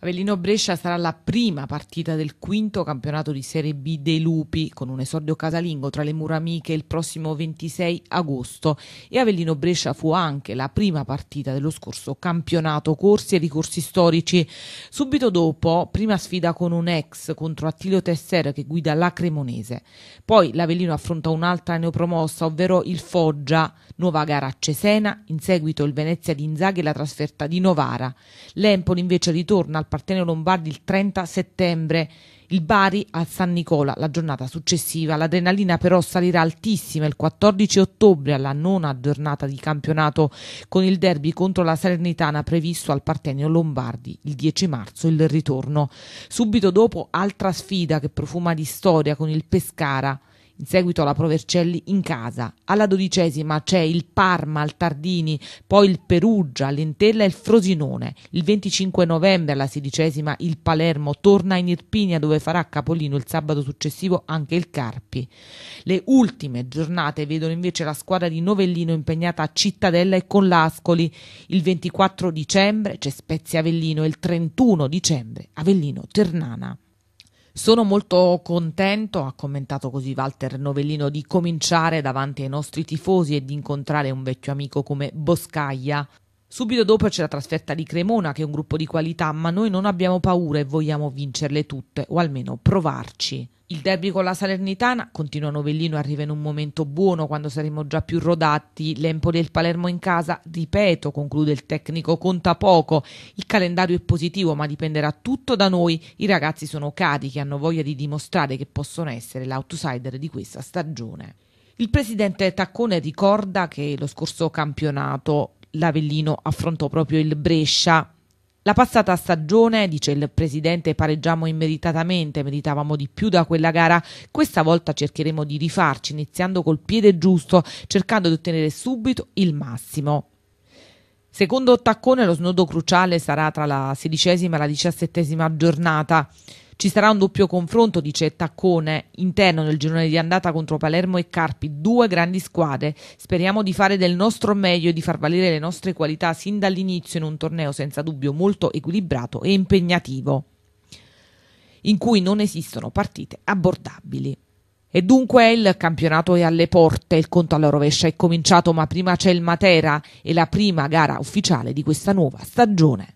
Avellino Brescia sarà la prima partita del quinto campionato di Serie B dei Lupi con un esordio casalingo tra le Muramiche il prossimo 26 agosto e Avellino Brescia fu anche la prima partita dello scorso campionato corsi e ricorsi storici. Subito dopo, prima sfida con un ex contro Attilio Tesser che guida la Cremonese. Poi l'Avellino affronta un'altra neopromossa, ovvero il Foggia, nuova gara a Cesena, in seguito il Venezia di Inzaghi e la trasferta di Novara. L'Empoli invece ritorna al al Partenio Lombardi il 30 settembre, il Bari al San Nicola la giornata successiva. L'adrenalina però salirà altissima il 14 ottobre alla nona giornata di campionato con il derby contro la Salernitana previsto al Partenio Lombardi il 10 marzo il ritorno. Subito dopo altra sfida che profuma di storia con il Pescara in seguito alla Provercelli in casa. Alla dodicesima c'è il Parma al Tardini, poi il Perugia, l'Entella e il Frosinone. Il 25 novembre alla sedicesima il Palermo torna in Irpinia dove farà capolino il sabato successivo anche il Carpi. Le ultime giornate vedono invece la squadra di Novellino impegnata a Cittadella e con l'Ascoli. Il 24 dicembre c'è Spezia Avellino e il 31 dicembre Avellino Ternana. Sono molto contento, ha commentato così Walter Novellino, di cominciare davanti ai nostri tifosi e di incontrare un vecchio amico come Boscaglia. Subito dopo c'è la trasferta di Cremona, che è un gruppo di qualità, ma noi non abbiamo paura e vogliamo vincerle tutte, o almeno provarci. Il derby con la Salernitana, continua Novellino, arriva in un momento buono quando saremo già più rodati. L'Empoli e il Palermo in casa, ripeto, conclude il tecnico, conta poco. Il calendario è positivo, ma dipenderà tutto da noi. I ragazzi sono carichi, hanno voglia di dimostrare che possono essere l'outsider di questa stagione. Il presidente Taccone ricorda che lo scorso campionato l'Avellino affrontò proprio il Brescia. La passata stagione, dice il presidente, pareggiamo immeritatamente, meritavamo di più da quella gara, questa volta cercheremo di rifarci iniziando col piede giusto, cercando di ottenere subito il massimo. Secondo Taccone lo snodo cruciale sarà tra la sedicesima e la diciassettesima giornata. Ci sarà un doppio confronto, dice Taccone, interno nel girone di andata contro Palermo e Carpi, due grandi squadre. Speriamo di fare del nostro meglio e di far valere le nostre qualità sin dall'inizio in un torneo senza dubbio molto equilibrato e impegnativo, in cui non esistono partite abbordabili. E dunque il campionato è alle porte, il conto alla rovescia è cominciato, ma prima c'è il Matera e la prima gara ufficiale di questa nuova stagione.